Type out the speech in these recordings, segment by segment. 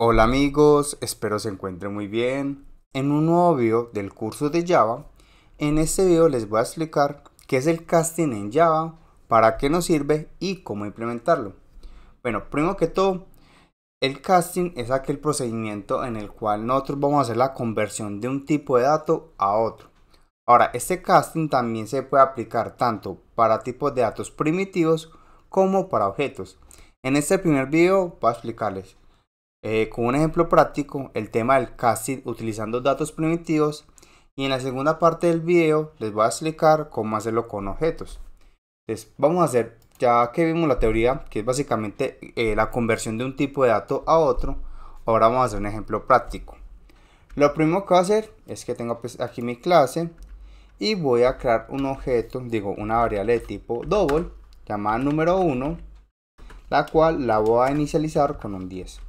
Hola amigos, espero se encuentren muy bien. En un nuevo video del curso de Java, en este video les voy a explicar qué es el casting en Java, para qué nos sirve y cómo implementarlo. Bueno, primero que todo, el casting es aquel procedimiento en el cual nosotros vamos a hacer la conversión de un tipo de dato a otro. Ahora, este casting también se puede aplicar tanto para tipos de datos primitivos como para objetos. En este primer video voy a explicarles eh, con un ejemplo práctico, el tema del casting utilizando datos primitivos y en la segunda parte del video les voy a explicar cómo hacerlo con objetos. Entonces vamos a hacer, ya que vimos la teoría, que es básicamente eh, la conversión de un tipo de dato a otro, ahora vamos a hacer un ejemplo práctico. Lo primero que voy a hacer es que tengo pues, aquí mi clase y voy a crear un objeto, digo una variable de tipo double llamada número 1, la cual la voy a inicializar con un 10.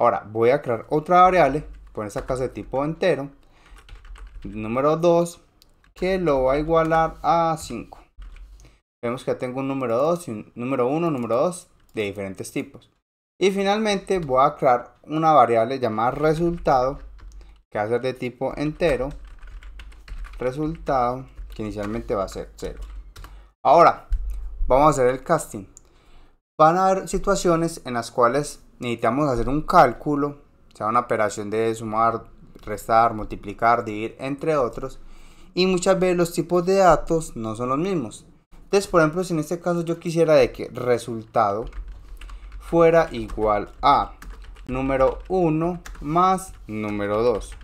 Ahora voy a crear otra variable con esa clase de tipo entero. Número 2 que lo va a igualar a 5. Vemos que tengo un número 2 y un número 1, número 2 de diferentes tipos. Y finalmente voy a crear una variable llamada resultado que va a ser de tipo entero. Resultado que inicialmente va a ser 0. Ahora, vamos a hacer el casting. Van a haber situaciones en las cuales necesitamos hacer un cálculo, o sea, una operación de sumar, restar, multiplicar, dividir, entre otros. Y muchas veces los tipos de datos no son los mismos. Entonces, por ejemplo, si en este caso yo quisiera de que resultado fuera igual a número 1 más número 2.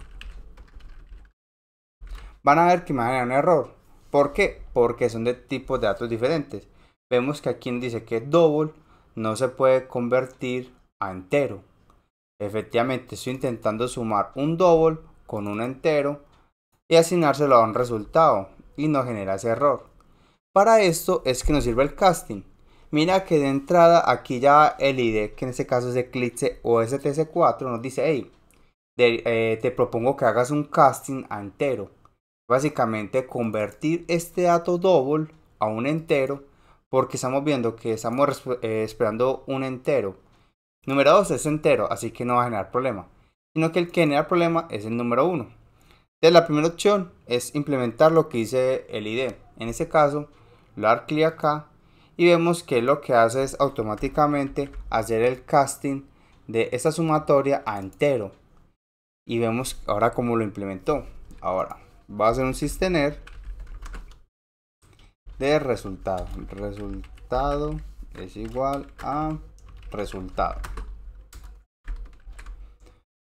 Van a ver que me va a generar un error. ¿Por qué? Porque son de tipos de datos diferentes. Vemos que aquí dice que double no se puede convertir entero. Efectivamente, estoy intentando sumar un double con un entero y asignárselo a un resultado y no genera ese error. Para esto es que nos sirve el casting. Mira que de entrada aquí ya el ID, que en este caso es Eclipse o STC4, e nos dice, hey, eh, te propongo que hagas un casting a entero. Básicamente convertir este dato double a un entero porque estamos viendo que estamos eh, esperando un entero Número 2 es entero, así que no va a generar problema, sino que el que genera problema es el número 1. Entonces la primera opción es implementar lo que dice el ID. En este caso, lo dar clic acá y vemos que lo que hace es automáticamente hacer el casting de esta sumatoria a entero. Y vemos ahora cómo lo implementó. Ahora, va a ser un systemer de resultado. Resultado es igual a resultado.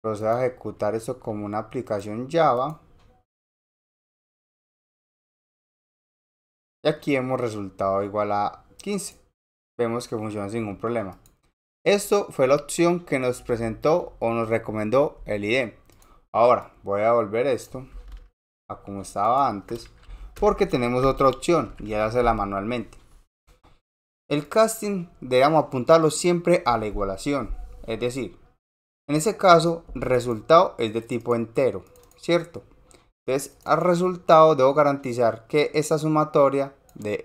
Procedo a ejecutar esto como una aplicación Java. Y aquí hemos resultado igual a 15. Vemos que funciona sin ningún problema. Esto fue la opción que nos presentó o nos recomendó el IDE Ahora voy a volver esto a como estaba antes porque tenemos otra opción y ya hacerla manualmente. El casting debemos apuntarlo siempre a la igualación, es decir, en ese caso, resultado es de tipo entero, ¿cierto? Entonces, al resultado debo garantizar que esa sumatoria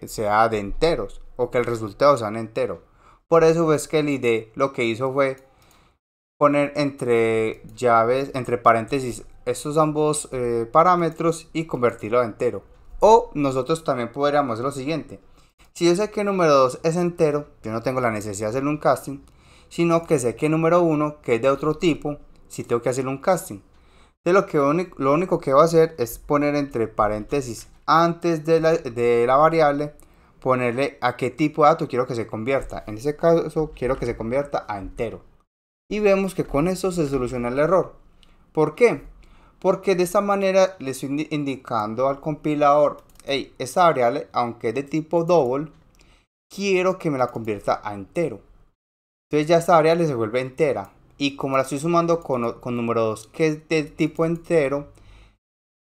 sea de enteros o que el resultado sea un entero. Por eso ves que el ID lo que hizo fue poner entre llaves, entre paréntesis, estos ambos eh, parámetros y convertirlo a entero. O nosotros también podríamos hacer lo siguiente. Si yo sé que número 2 es entero, yo no tengo la necesidad de hacer un casting, sino que sé que número 1, que es de otro tipo, si tengo que hacer un casting. De lo, único que voy a hacer es poner entre paréntesis antes de la, variable, ponerle a qué tipo de dato quiero que se convierta. En ese caso quiero que se convierta a entero. Y vemos que con eso se soluciona el error. ¿Por qué? Porque de esta manera le estoy indicando al compilador hey, esta variable, aunque es de tipo double, quiero que me la convierta a entero. Entonces ya esta variable se vuelve entera. Y como la estoy sumando con, con número 2, que es de tipo entero,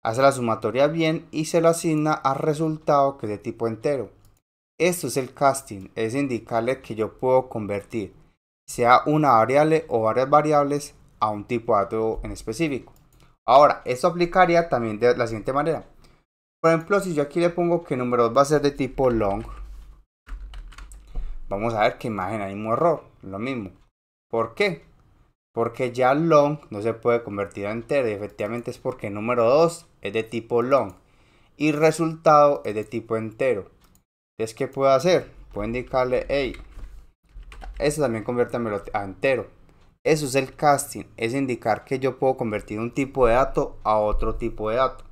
hace la sumatoria bien y se lo asigna al resultado que es de tipo entero. Esto es el casting, es indicarle que yo puedo convertir sea una variable o varias variables a un tipo de en específico. Ahora, esto aplicaría también de la siguiente manera. Por ejemplo, si yo aquí le pongo que número 2 va a ser de tipo long, vamos a ver que imagen hay mismo error, lo mismo. ¿Por qué? Porque ya long no se puede convertir a entero y efectivamente es porque número 2 es de tipo long y resultado es de tipo entero. Entonces, ¿qué puedo hacer? Puedo indicarle, hey, eso también conviértamelo a entero. Eso es el casting, es indicar que yo puedo convertir un tipo de dato a otro tipo de dato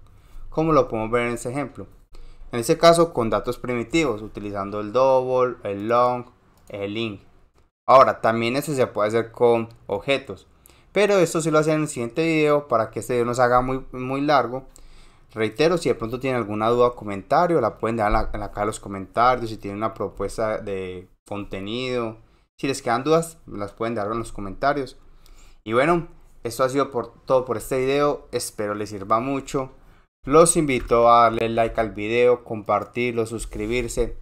como lo podemos ver en este ejemplo. En este caso con datos primitivos, utilizando el double, el long, el link. Ahora, también eso se puede hacer con objetos. Pero esto sí lo hacen en el siguiente video para que este video no se haga muy, muy largo. Reitero, si de pronto tienen alguna duda o comentario, la pueden dejar en la, en de los comentarios. Si tienen una propuesta de contenido, si les quedan dudas, las pueden dejar en los comentarios. Y bueno, esto ha sido por, todo por este video. Espero les sirva mucho. Los invito a darle like al video, compartirlo, suscribirse.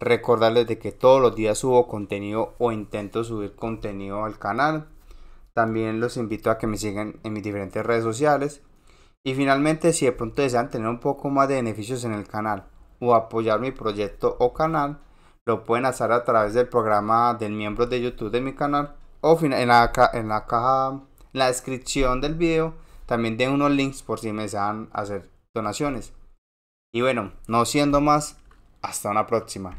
Recordarles de que todos los días subo contenido o intento subir contenido al canal. También los invito a que me sigan en mis diferentes redes sociales. Y finalmente, si de pronto desean tener un poco más de beneficios en el canal o apoyar mi proyecto o canal, lo pueden hacer a través del programa del miembro de YouTube de mi canal o en la, en la caja, en la descripción del video. También den unos links por si me desean hacer donaciones. Y bueno, no siendo más, hasta una próxima.